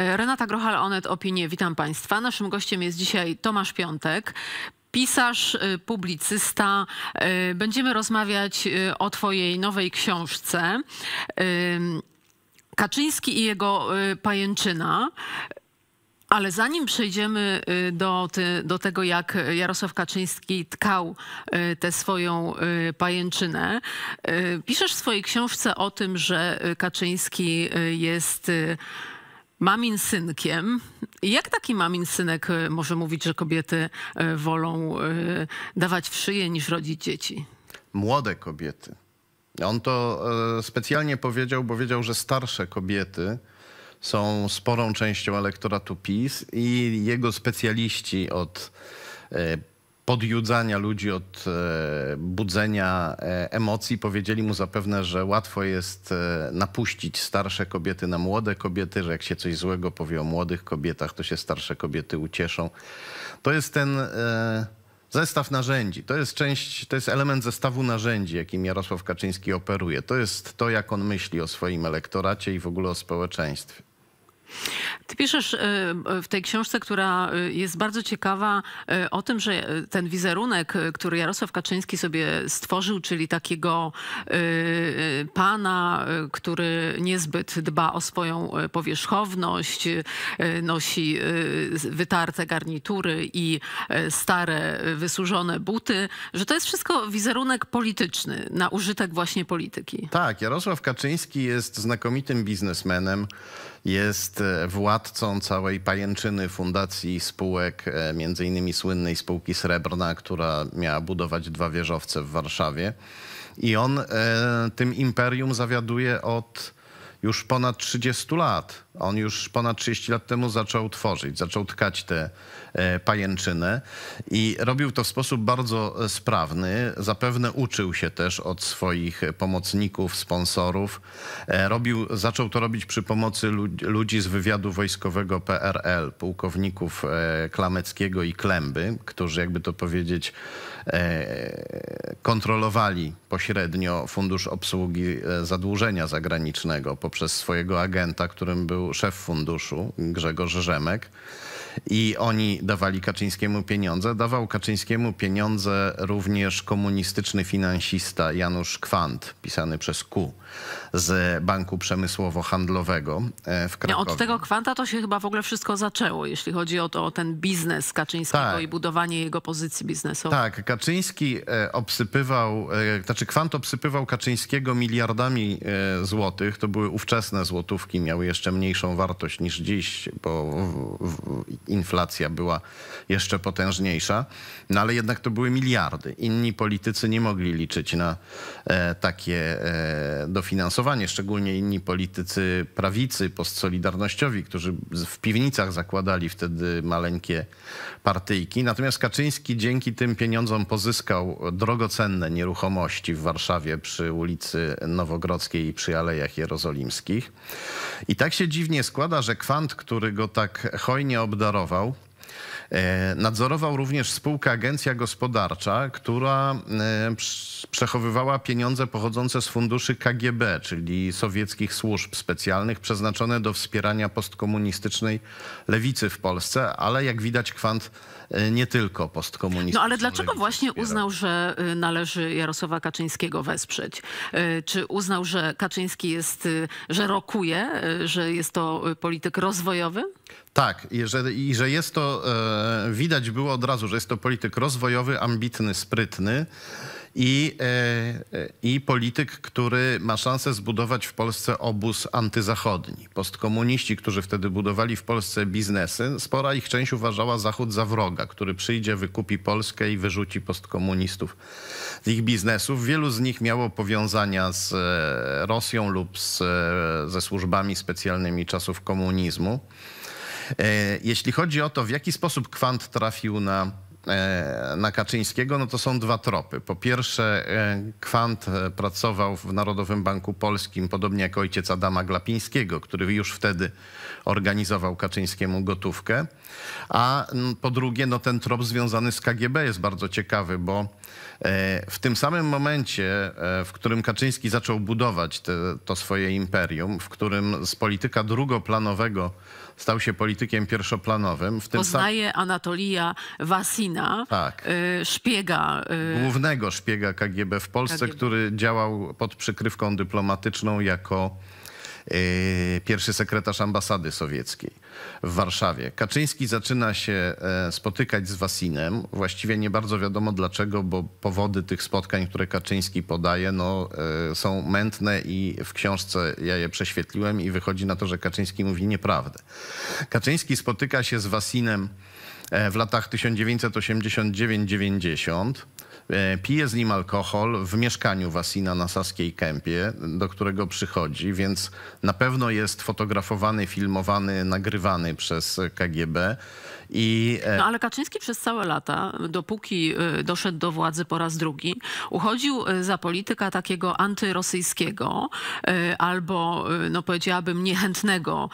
E, Renata Grochal, Onet Opinie, witam Państwa. Naszym gościem jest dzisiaj Tomasz Piątek, pisarz, e, publicysta. E, będziemy rozmawiać o Twojej nowej książce. Kaczyński i jego pajęczyna. Ale zanim przejdziemy do, do, tego, jak Jarosław Kaczyński tkał tę swoją pajęczynę, piszesz w swojej książce o tym, że Kaczyński jest mamin synkiem. Jak taki mamin synek e, może mówić, że kobiety e, wolą e, dawać w szyję niż rodzić dzieci? Młode kobiety. On to specjalnie powiedział, bo wiedział, że starsze kobiety są sporą częścią elektoratu PiS i jego specjaliści od podjudzania ludzi, od e, budzenia e, emocji. Powiedzieli mu zapewne, że łatwo jest e, napuścić starsze kobiety na młode kobiety, że jak się coś złego powie o młodych kobietach, to się starsze kobiety ucieszą. To jest ten zestaw narzędzi. To jest część, to jest element zestawu narzędzi, jakim Jarosław Kaczyński operuje. To jest to, jak on myśli o swoim elektoracie i w ogóle o społeczeństwie. Ty piszesz y, w tej książce, która y, jest bardzo ciekawa, y, o tym, że ten wizerunek, który Jarosław Kaczyński sobie stworzył, czyli takiego pana, który niezbyt dba o swoją powierzchowność, nosi wytarte garnitury i stare, wysłużone buty, że to jest wszystko wizerunek polityczny, na użytek właśnie polityki. Tak, Jarosław Kaczyński jest znakomitym biznesmenem jest e, władcą całej pajęczyny fundacji spółek, e, między innymi słynnej spółki Srebrna, która miała budować dwa wieżowce w Warszawie. I on e, tym imperium zawiaduje od już ponad 30 lat. On już ponad 30 lat temu zaczął tworzyć, zaczął tkać te e, pajęczyny i robił to w sposób bardzo e, sprawny. Zapewne uczył się też od swoich pomocników, sponsorów. E, robił, zaczął to robić przy pomocy ludzi z wywiadu wojskowego PRL, pułkowników Klameckiego i Klemby, którzy, jakby to powiedzieć, E, kontrolowali pośrednio Fundusz Obsługi e, Zadłużenia Zagranicznego poprzez swojego agenta, którym był szef funduszu Grzegorz Rzemek i oni dawali Kaczyńskiemu pieniądze. Dawał Kaczyńskiemu pieniądze również komunistyczny finansista Janusz Kwant, pisany przez Q z Banku Przemysłowo-Handlowego e, w Krakowie. Od tego Kwanta to się chyba w ogóle wszystko zaczęło, jeśli chodzi o, to, o ten biznes Kaczyńskiego tak. i budowanie jego pozycji biznesowej. Tak, Kaczyński e, obsypywał, e, znaczy Kwant obsypywał Kaczyńskiego miliardami złotych. To były ówczesne złotówki, miały jeszcze mniejszą wartość niż dziś, bo inflacja była jeszcze potężniejsza, no ale jednak to były miliardy. Inni politycy nie mogli liczyć na e, takie e, dofinansowanie, szczególnie inni politycy prawicy, postsolidarnościowi, którzy w piwnicach zakładali wtedy maleńkie partyjki. Natomiast Kaczyński dzięki tym pieniądzom pozyskał drogocenne nieruchomości w Warszawie przy ulicy Nowogrodzkiej i przy Alejach Jerozolimskich. I tak się dziwnie składa, że kwant, który go tak hojnie obdarzył, nadzorował. E, nadzorował również spółka Agencja Gospodarcza, która e, przechowywała pieniądze pochodzące z funduszy KGB, czyli sowieckich służb specjalnych, przeznaczone do wspierania postkomunistycznej lewicy w Polsce, ale jak widać kwant e, nie tylko postkomunistycznej. No ale dlaczego właśnie wspierał. uznał, że należy Jarosława Kaczyńskiego wesprzeć? Czy uznał, że Kaczyński jest, że rokuje, że jest to polityk rozwojowy? Tak, i że, i że jest to, e, widać było od razu, że jest to polityk rozwojowy, ambitny, sprytny i, e, e, i polityk, który ma szansę zbudować w Polsce obóz antyzachodni. Postkomuniści, którzy wtedy budowali w Polsce biznesy, spora ich część uważała Zachód za wroga, który przyjdzie, wykupi Polskę i wyrzuci postkomunistów z ich biznesów. Wielu z nich miało powiązania z e, Rosją lub z, e, ze służbami specjalnymi czasów komunizmu. E, jeśli chodzi o to, w jaki sposób kwant trafił na e, na Kaczyńskiego, no to są dwa tropy. Po pierwsze, e, Kwant pracował w Narodowym Banku Polskim, podobnie jak ojciec Adama Glapińskiego, który już wtedy organizował Kaczyńskiemu gotówkę. A po drugie, no ten trop związany z KGB jest bardzo ciekawy, bo E, w tym samym momencie, e, w którym Kaczyński zaczął budować te, to swoje imperium, w którym z polityka drugoplanowego stał się politykiem pierwszoplanowym. W tym Poznaje sam... Anatolia Wasina, tak. E, szpiega. Głównego szpiega KGB w Polsce, KGB. który działał pod przykrywką dyplomatyczną jako Yy, pierwszy sekretarz ambasady sowieckiej w Warszawie. Kaczyński zaczyna się e, spotykać z Wasinem. Właściwie nie bardzo wiadomo dlaczego, bo powody tych spotkań, które Kaczyński podaje, no, e, są mętne i w książce ja je prześwietliłem i wychodzi na to, że Kaczyński mówi nieprawdę. Kaczyński spotyka się z Wasinem e, w latach 1989-90. E, pije z nim alkohol w mieszkaniu Wasina na Saskiej Kępie, do którego przychodzi, więc na pewno jest fotografowany, filmowany, nagrywany przez KGB. I, e, no ale Kaczyński przez całe lata, dopóki e, doszedł do władzy po raz drugi, uchodził e, za polityka takiego antyrosyjskiego albo, no powiedziałabym, niechętnego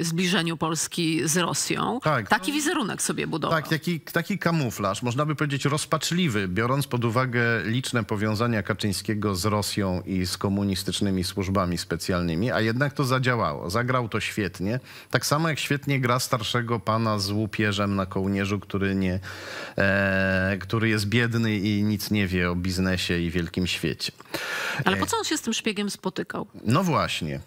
zbliżeniu Polski z Rosją. Tak, Taki wizerunek sobie budował. Tak, taki, taki kamuflaż, można by powiedzieć rozpaczliwy, biorąc pod uwagę liczne powiązania Kaczyńskiego z Rosją i z komunistycznymi służbami specjalnymi, a jednak to zadziałało. Zagrał to świetnie. Tak samo jak świetnie gra starszego pana z łupie papieżem na kołnierzu, który, nie, e, który jest biedny i nic nie wie o biznesie i wielkim świecie. Ale e, po co on się z tym szpiegiem spotykał? No właśnie.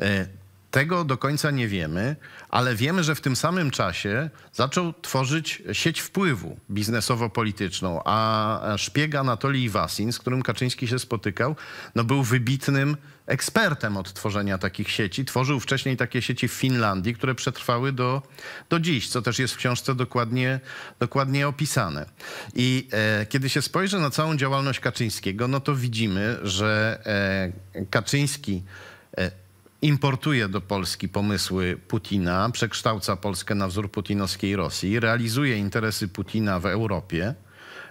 E, tego do końca nie wiemy, ale wiemy, że w tym samym czasie zaczął tworzyć sieć wpływu biznesowo-polityczną, a szpieg Anatolii Wasin, z którym Kaczyński się spotykał, no był wybitnym ekspertem od tworzenia takich sieci. Tworzył wcześniej takie sieci w Finlandii, które przetrwały do, do dziś, co też jest w książce dokładnie, dokładnie opisane. I e, kiedy się spojrzy na całą działalność Kaczyńskiego, no to widzimy, że e, Kaczyński e, importuje do Polski pomysły Putina, przekształca Polskę na wzór putinowskiej Rosji, realizuje interesy Putina w Europie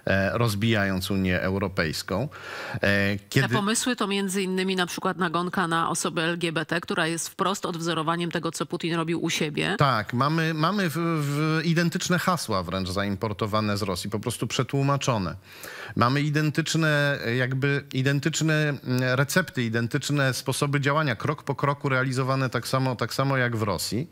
E, rozbijając Unię Europejską. E, kiedy... Te pomysły to między innymi na przykład nagonka na osobę LGBT, która jest wprost odwzorowaniem tego, co Putin robił u siebie. Tak, mamy, mamy w, w identyczne hasła wręcz zaimportowane z Rosji, po prostu przetłumaczone. Mamy identyczne, jakby identyczne mm, recepty, identyczne sposoby działania, krok po kroku realizowane tak samo, tak samo jak w Rosji.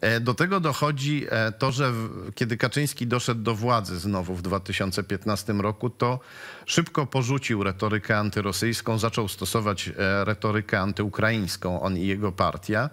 E, do tego dochodzi to, że kiedy Kaczyński doszedł do władzy znowu w 2015 2019 roku, to szybko porzucił retorykę antyrosyjską, zaczął stosować e, retorykę antyukraińską, on i jego partia.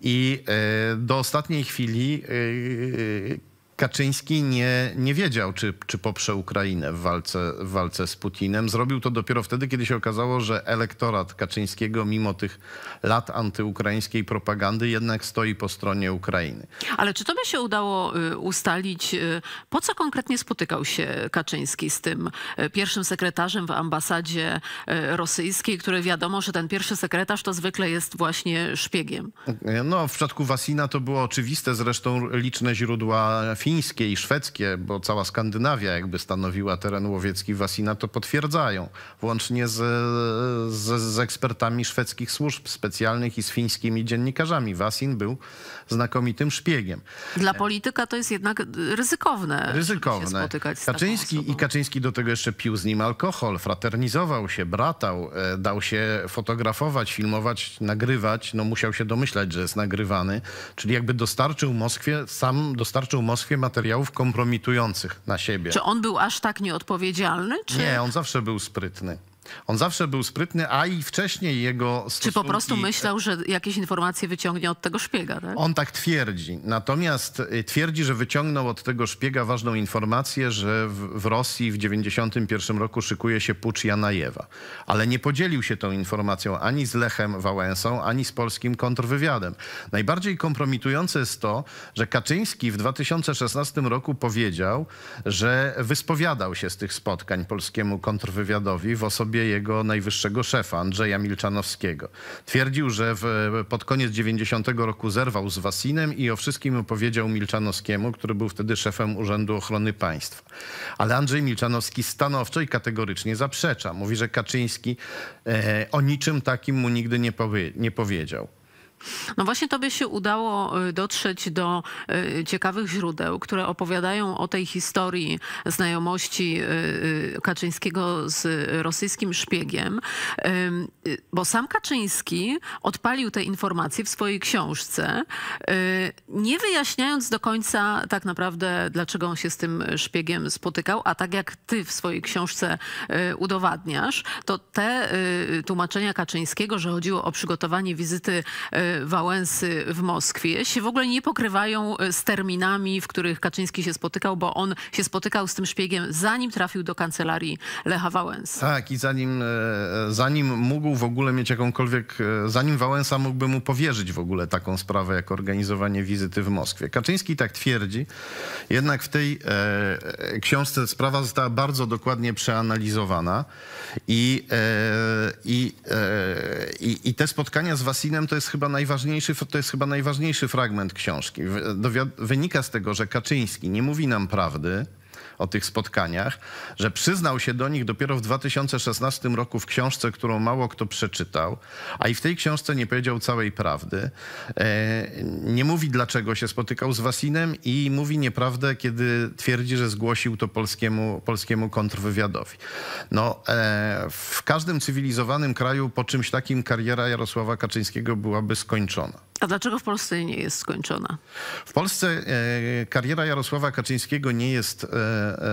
I e, do ostatniej chwili e, Kaczyński nie, nie wiedział, czy, czy poprze Ukrainę w walce, w walce z Putinem. Zrobił to dopiero wtedy, kiedy się okazało, że elektorat Kaczyńskiego, mimo tych lat antyukraińskiej propagandy, jednak stoi po stronie Ukrainy. Ale czy to by się udało y, ustalić, y, po co konkretnie spotykał się Kaczyński z tym y, pierwszym sekretarzem w ambasadzie rosyjskiej, który wiadomo, że ten pierwszy sekretarz to zwykle jest właśnie szpiegiem? No, w przypadku Wasina to było oczywiste, zresztą liczne źródła fińskie i szwedzkie, bo cała Skandynawia jakby stanowiła teren łowiecki Wasina, to potwierdzają, włącznie z, z, z ekspertami szwedzkich służb specjalnych i z fińskimi dziennikarzami. Wasin był znakomitym szpiegiem. Dla polityka to jest jednak ryzykowne. Ryzykowne. Kaczyński i Kaczyński do tego jeszcze pił z nim alkohol, fraternizował się, bratał, e, dał się fotografować, filmować, nagrywać. No musiał się domyślać, że jest nagrywany. Czyli jakby dostarczył Moskwie, sam dostarczył Moskwie materiałów kompromitujących na siebie. Czy on był aż tak nieodpowiedzialny? Czy... Nie, on zawsze był sprytny. On zawsze był sprytny, a i wcześniej jego stosunki... Czy po prostu myślał, że jakieś informacje wyciągnie od tego szpiega, tak? On tak twierdzi. Natomiast y, twierdzi, że wyciągnął od tego szpiega ważną informację, że w, w Rosji w 1991 roku szykuje się pucz Janajewa. Ale nie podzielił się tą informacją ani z Lechem Wałęsą, ani z polskim kontrwywiadem. Najbardziej kompromitujące jest to, że Kaczyński w 2016 roku powiedział, że wyspowiadał się z tych spotkań polskiemu kontrwywiadowi w osobie sobie jego najwyższego szefa, Andrzeja Milczanowskiego. Twierdził, że w, pod koniec 90 roku zerwał z Wasinem i o wszystkim opowiedział Milczanowskiemu, który był wtedy szefem Urzędu Ochrony Państwa. Ale Andrzej Milczanowski stanowczo i kategorycznie zaprzecza. Mówi, że Kaczyński e, o niczym takim mu nigdy nie, powie, nie powiedział. No właśnie tobie się udało y, dotrzeć do y, ciekawych źródeł, które opowiadają o tej historii znajomości y, Kaczyńskiego z rosyjskim szpiegiem, bo sam Kaczyński odpalił te informacje w swojej książce, nie wyjaśniając do końca tak naprawdę, dlaczego on się z tym szpiegiem spotykał, a tak jak ty w swojej książce udowadniasz, to te tłumaczenia Kaczyńskiego, że chodziło o przygotowanie wizyty Wałęsy w Moskwie się w ogóle nie pokrywają e, z terminami, w których Kaczyński się spotykał, bo on się spotykał z tym szpiegiem zanim trafił do kancelarii Lecha Wałęsy. Tak i zanim, e, e, zanim mógł w ogóle mieć jakąkolwiek, zanim Wałęsa mógłby mu powierzyć w ogóle taką sprawę jak organizowanie wizyty w Moskwie. Kaczyński tak twierdzi, jednak w tej e, książce sprawa została bardzo dokładnie przeanalizowana i, e, i, e, i, i te spotkania z Wasinem to jest chyba najważniejszy, to jest chyba najważniejszy fragment książki. Wynika z tego, że Kaczyński nie mówi nam prawdy, o tych spotkaniach, że przyznał się do nich dopiero w 2016 roku w książce, którą mało kto przeczytał, a i w tej książce nie powiedział całej prawdy. E, nie mówi, dlaczego się spotykał z Wasinem i mówi nieprawdę, kiedy twierdzi, że zgłosił to polskiemu, polskiemu kontrwywiadowi. No, e, w każdym cywilizowanym kraju po czymś takim kariera Jarosława Kaczyńskiego byłaby skończona. A dlaczego w Polsce nie jest skończona? W Polsce e, kariera Jarosława Kaczyńskiego nie jest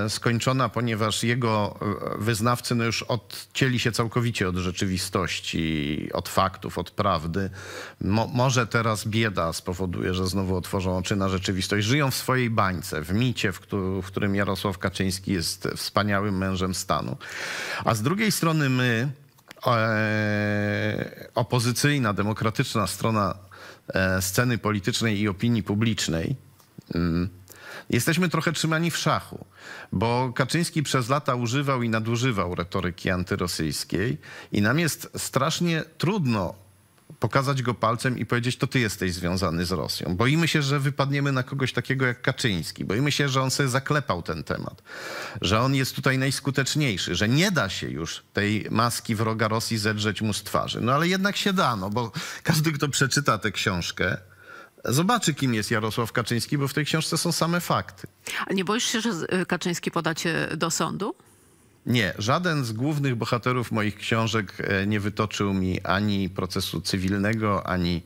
E, skończona, ponieważ jego e, wyznawcy no już odcięli się całkowicie od rzeczywistości, od faktów, od prawdy. Mo może teraz bieda spowoduje, że znowu otworzą oczy na rzeczywistość. Żyją w swojej bańce, w micie, w, w którym Jarosław Kaczyński jest wspaniałym mężem stanu. A z drugiej strony my, e, opozycyjna, demokratyczna strona sceny politycznej i opinii publicznej, mm, Jesteśmy trochę trzymani w szachu, bo Kaczyński przez lata używał i nadużywał retoryki antyrosyjskiej i nam jest strasznie trudno pokazać go palcem i powiedzieć, to ty jesteś związany z Rosją. Boimy się, że wypadniemy na kogoś takiego jak Kaczyński. Boimy się, że on sobie zaklepał ten temat, że on jest tutaj najskuteczniejszy, że nie da się już tej maski wroga Rosji zedrzeć mu z twarzy. No ale jednak się da, no bo każdy, kto przeczyta tę książkę, zobaczy, kim jest Jarosław Kaczyński, bo w tej książce są same fakty. A nie boisz się, że y, Kaczyński podacie do sądu? Nie, żaden z głównych bohaterów moich książek e, nie wytoczył mi ani procesu cywilnego, ani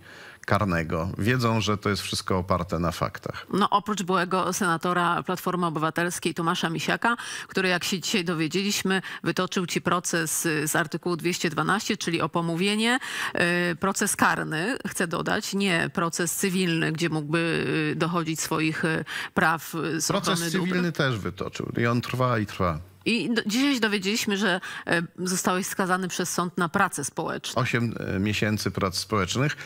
karnego. Wiedzą, że to jest wszystko oparte na faktach. No oprócz byłego senatora Platformy Obywatelskiej Tomasza Misiaka, który jak się dzisiaj dowiedzieliśmy, wytoczył ci proces y, z artykułu 212, czyli o pomówienie. Y, proces karny, chcę dodać, nie proces cywilny, gdzie mógłby y, dochodzić swoich praw. Proces cywilny dóbr. też wytoczył i on trwa i trwa. I do, dzisiaj się dowiedzieliśmy, że e, zostałeś skazany przez sąd na pracę społeczną. Osiem e, miesięcy prac społecznych.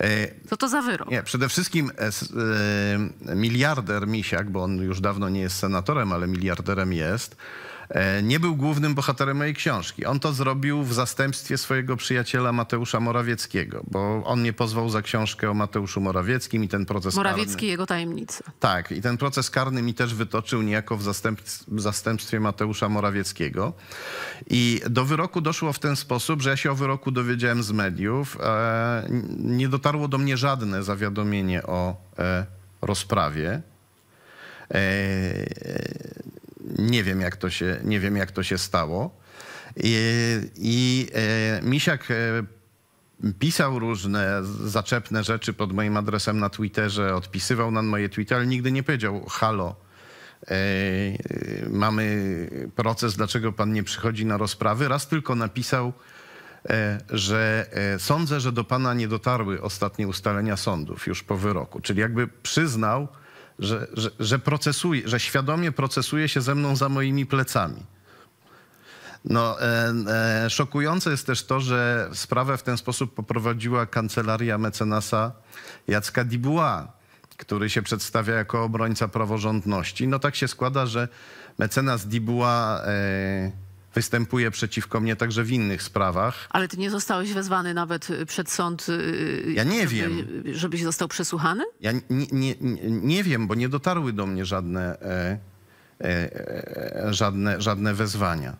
E, Co to za wyrok? Nie, przede wszystkim miliarder Misiak, bo on już dawno nie jest senatorem, ale miliarderem jest, E, nie był głównym bohaterem mojej książki. On to zrobił w zastępstwie swojego przyjaciela Mateusza Morawieckiego, bo on mnie pozwał za książkę o Mateuszu Morawieckim i ten proces Morawiecki karny... jego tajemnicy. Tak, i ten proces karny mi też wytoczył niejako w zastępstwie Mateusza Morawieckiego. I do wyroku doszło w ten sposób, że ja się o wyroku dowiedziałem z mediów. E, nie dotarło do mnie żadne zawiadomienie o e, rozprawie nie wiem, jak to się, nie wiem, jak to się stało. I, i e, Misiak e, pisał różne zaczepne rzeczy pod moim adresem na Twitterze, odpisywał na moje tweety, ale nigdy nie powiedział halo. E, mamy proces, dlaczego pan nie przychodzi na rozprawy. Raz tylko napisał, że sądzę, że do pana nie dotarły ostatnie ustalenia sądów już po wyroku. Czyli jakby przyznał, że, że, że procesuje, że świadomie procesuje się ze mną za moimi plecami. No, e, e, szokujące jest też to, że sprawę w ten sposób poprowadziła kancelaria mecenasa Jacka Dibua, który się przedstawia jako obrońca praworządności. No tak się składa, że mecenas Dibua e, występuje przeciwko mnie także w innych sprawach. Ale ty nie zostałeś wezwany nawet y, przed sąd. Y, y, ja nie żeby, wiem. Żebyś został przesłuchany? Ja nie, nie, nie wiem, bo nie dotarły do mnie żadne, e, e, e żadne, żadne wezwania.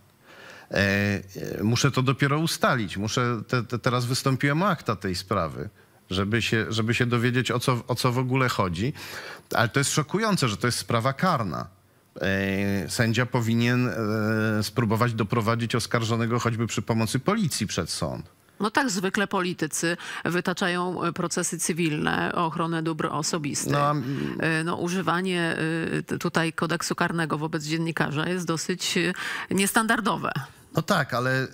E, e, muszę to dopiero ustalić. Muszę te, te, teraz wystąpiłem o akta tej sprawy żeby się, żeby się dowiedzieć, o co, o co w ogóle chodzi. Ale to jest szokujące, że to jest sprawa karna. E, sędzia powinien e, spróbować doprowadzić oskarżonego choćby przy pomocy policji przed sąd. No tak zwykle politycy wytaczają e, procesy cywilne o ochronę dóbr osobistych. No, no, używanie tutaj kodeksu karnego wobec dziennikarza jest dosyć niestandardowe. No tak, ale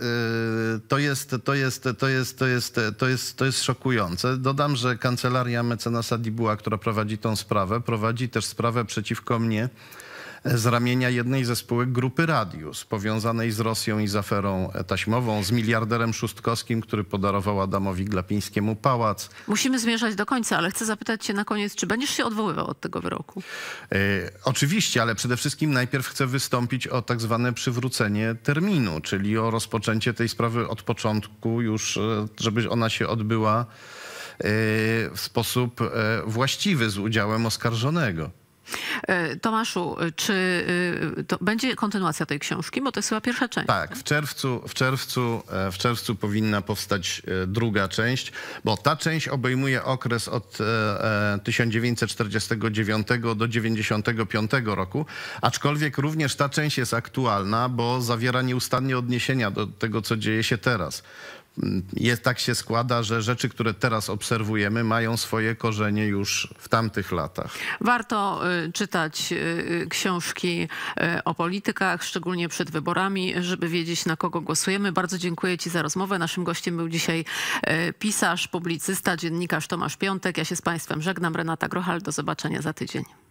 to jest, to jest, to jest, to jest, to jest, to jest szokujące. Dodam, że kancelaria mecenasa Dibuła, która prowadzi tą sprawę, prowadzi też sprawę przeciwko mnie z ramienia jednej ze spółek grupy Radius, powiązanej z Rosją i z aferą taśmową, z miliarderem Szustkowskim, który podarował Adamowi Glapińskiemu pałac. Musimy zmierzać do końca, ale chcę zapytać cię na koniec, czy będziesz się odwoływał od tego wyroku? E, oczywiście, ale przede wszystkim najpierw chcę wystąpić o tak zwane przywrócenie terminu, czyli o rozpoczęcie tej sprawy od początku już, e, żeby ona się odbyła e, w sposób właściwy z udziałem oskarżonego. E, Tomaszu, e, czy e, to będzie kontynuacja tej książki, bo to jest chyba pierwsza część? Tak, w czerwcu, w czerwcu, w czerwcu powinna powstać druga część, bo ta część obejmuje okres od 1949 do 95 roku, aczkolwiek również ta część jest aktualna, bo zawiera nieustannie odniesienia do tego, co dzieje się teraz jest, tak się składa, że rzeczy, które teraz obserwujemy, mają swoje korzenie już w tamtych latach. Warto y, czytać y, y, książki o politykach, szczególnie przed wyborami, żeby wiedzieć, na kogo głosujemy. Bardzo dziękuję Ci za rozmowę. Naszym gościem był dzisiaj pisarz, publicysta, dziennikarz Tomasz Piątek. Ja się z Państwem żegnam. Renata Grochal, do zobaczenia za tydzień.